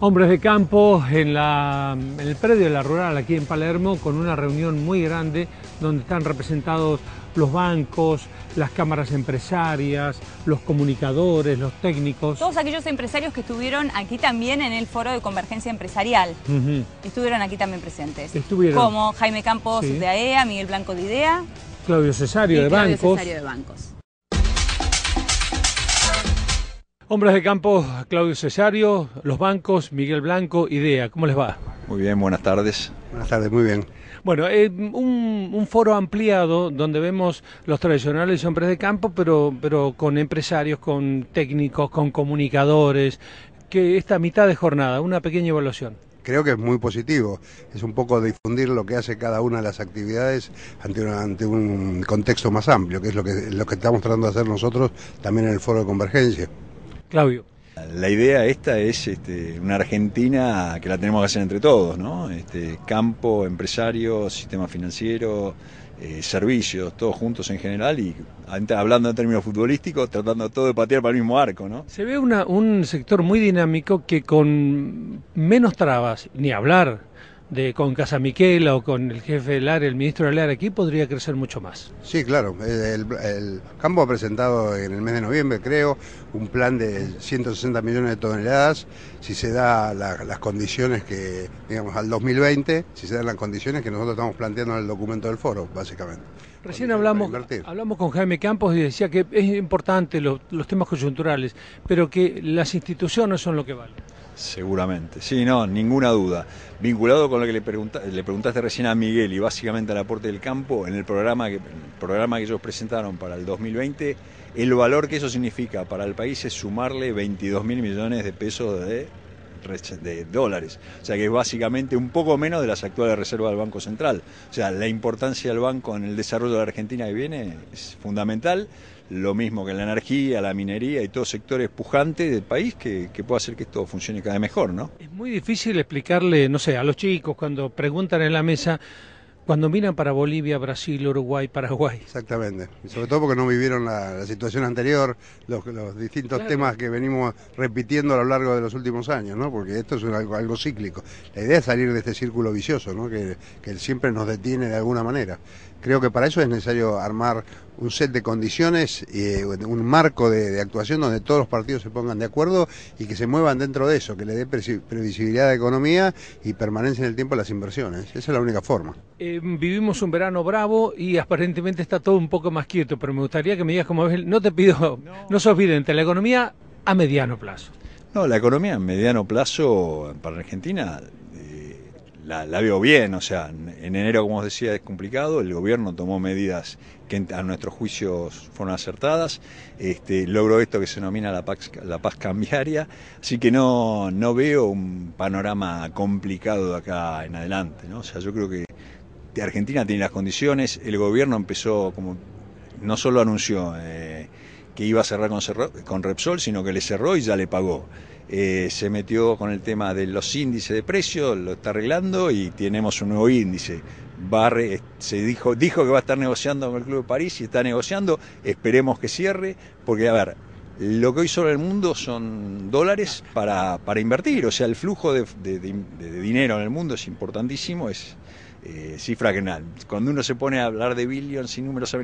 hombres de campo en, el predio de la rural aquí en Palermo con una reunión muy grande donde están representados los bancos, las cámaras empresarias, los comunicadores, los técnicos. Todos aquellos empresarios que estuvieron aquí también en el foro de convergencia empresarial. Estuvieron aquí también presentes. Estuvieron. Como Jaime Campos de AEA, e Miguel Blanco de IDEA. Claudio Cesario, de Bancos. Claudio Cesario de Bancos. Hombres de campo, Claudio Cesario, los bancos, Miguel Blanco, Idea, ¿cómo les va? Muy bien, buenas tardes. Buenas tardes, muy bien. Bueno, eh, un, foro ampliado donde vemos los tradicionales hombres de campo, pero, pero con empresarios, con técnicos, con comunicadores, que esta mitad de jornada, una pequeña evaluación creo que es muy positivo. Es un poco difundir lo que hace cada una de las actividades ante un, ante un contexto más amplio, que es lo que, lo que estamos tratando de hacer nosotros también en el foro de convergencia. Claudio. La idea esta es este, una Argentina que la tenemos que hacer entre todos, ¿no? Este, campo, empresario, sistema financiero, eh, servicios, todos juntos en general y hablando en términos futbolísticos, tratando todo de patear para el mismo arco, ¿no? Se ve una, un sector muy dinámico que con menos trabas, ni hablar, de, con Miquela o con el jefe del área, el ministro del área, aquí podría crecer mucho más. Sí, claro. El, campo ha presentado en el mes de noviembre, creo, un plan de 160 millones de toneladas. Si se da las condiciones que, digamos, al 2020, si se dan las condiciones que nosotros estamos planteando en el documento del foro, básicamente. Recién hablamos, hablamos con Jaime Campos y decía que es importante los temas coyunturales, pero que las instituciones son lo que valen. Seguramente, sí, no, ninguna duda. Vinculado con lo que le, pregunta, le preguntaste recién a Miguel y básicamente al aporte del campo, en el programa, que, el programa que ellos presentaron para el 2020, el valor que eso significa para el país es sumarle 22 mil millones de pesos de de dólares. O sea que es básicamente un poco menos de las actuales reservas del Banco Central. O sea, la importancia del banco en el desarrollo de la Argentina que viene es fundamental. Lo mismo que la energía, la minería y todos sectores pujantes del país que, puede hacer que esto funcione cada vez mejor, ¿no? Es muy difícil explicarle, no sé, a los chicos cuando preguntan en la mesa cuando miran para Bolivia, Brasil, Uruguay, Paraguay. Exactamente. sobre todo porque no vivieron la, situación anterior, los, distintos temas que venimos repitiendo a lo largo de los últimos años, ¿no? Porque esto es algo, algo, cíclico. La idea es salir de este círculo vicioso, ¿no? Que, que siempre nos detiene de alguna manera. Creo que para eso es necesario armar un set de condiciones, y eh, un marco de, actuación donde todos los partidos se pongan de acuerdo y que se muevan dentro de eso, que le dé previsibilidad a la economía y permanencia en el tiempo las inversiones. Esa es la única forma. Em, vivimos un verano bravo y aparentemente está todo un poco más quieto, pero me gustaría que me digas cómo ves, no te pido, no, se sos vidente, la economía a mediano plazo. No, la economía a mediano plazo para Argentina la, veo bien, o sea, en enero, como os decía, es complicado, el gobierno tomó medidas que a nuestros juicios fueron acertadas, este, logró esto que se denomina la paz, cambiaria, así que no, veo un panorama complicado de acá en adelante, ¿no? O sea, yo creo que Argentina tiene las condiciones, el gobierno empezó como, no solo anunció eh, que iba a cerrar con Repsol, sino que le cerró y ya le pagó. Eh, se metió con el tema de los índices de precio, lo está arreglando y tenemos un nuevo índice. barre eh, se dijo, dijo que va a estar negociando con el Club de París y está negociando, esperemos que cierre, porque a ver, lo que hoy sobre el mundo son dólares para, para invertir, o sea, el flujo de, de dinero en el mundo es importantísimo, es, eh, cifra que nada. Cuando uno se pone a hablar de billions y números,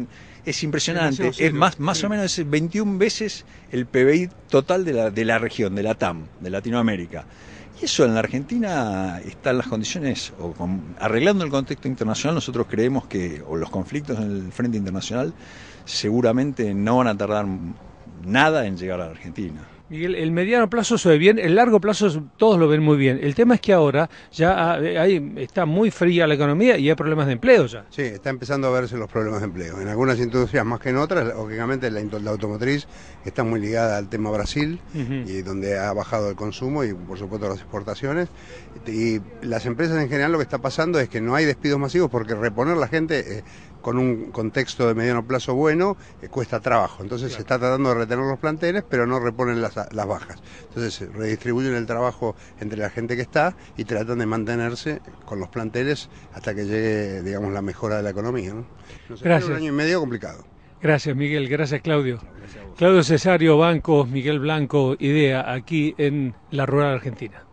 es impresionante. Es, más, más o menos es 21 veces el PBI total de la, de la región, de la TAM, de Latinoamérica. Y eso en la Argentina están las condiciones, o arreglando el contexto internacional, nosotros creemos que, los conflictos en el frente internacional, seguramente no van a tardar nada en llegar a la Argentina. Miguel, el mediano plazo se ve bien, el largo plazo todos lo ven muy bien. El tema es que ahora ya eh, hay, está muy fría la economía y hay problemas de empleo ya. Sí, está empezando a verse los problemas de empleo. En algunas industrias más que en otras, lógicamente la, la automotriz está muy ligada al tema Brasil, y donde ha bajado el consumo y por supuesto las exportaciones. Y las empresas en general lo que está pasando es que no hay despidos masivos porque reponer la gente... Eh, con un contexto de mediano plazo bueno, eh, cuesta trabajo. Entonces se está tratando de retener los planteles, pero no reponen las las, bajas. Entonces eh, redistribuyen el trabajo entre la gente que está y tratan de mantenerse con los planteles hasta que llegue, digamos, la mejora de la economía. Gracias. Un año y medio complicado. Gracias Miguel, gracias Claudio. Claudio Cesario, Banco Miguel Blanco, Idea, aquí en la Rural Argentina.